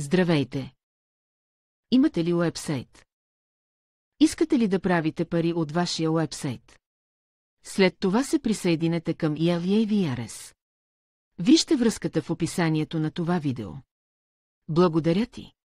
Здравейте! Имате ли уебсайт? Искате ли да правите пари от вашия уебсайт? След това се присъединете към ELVAVRS. Вижте връзката в описанието на това видео. Благодаря ти!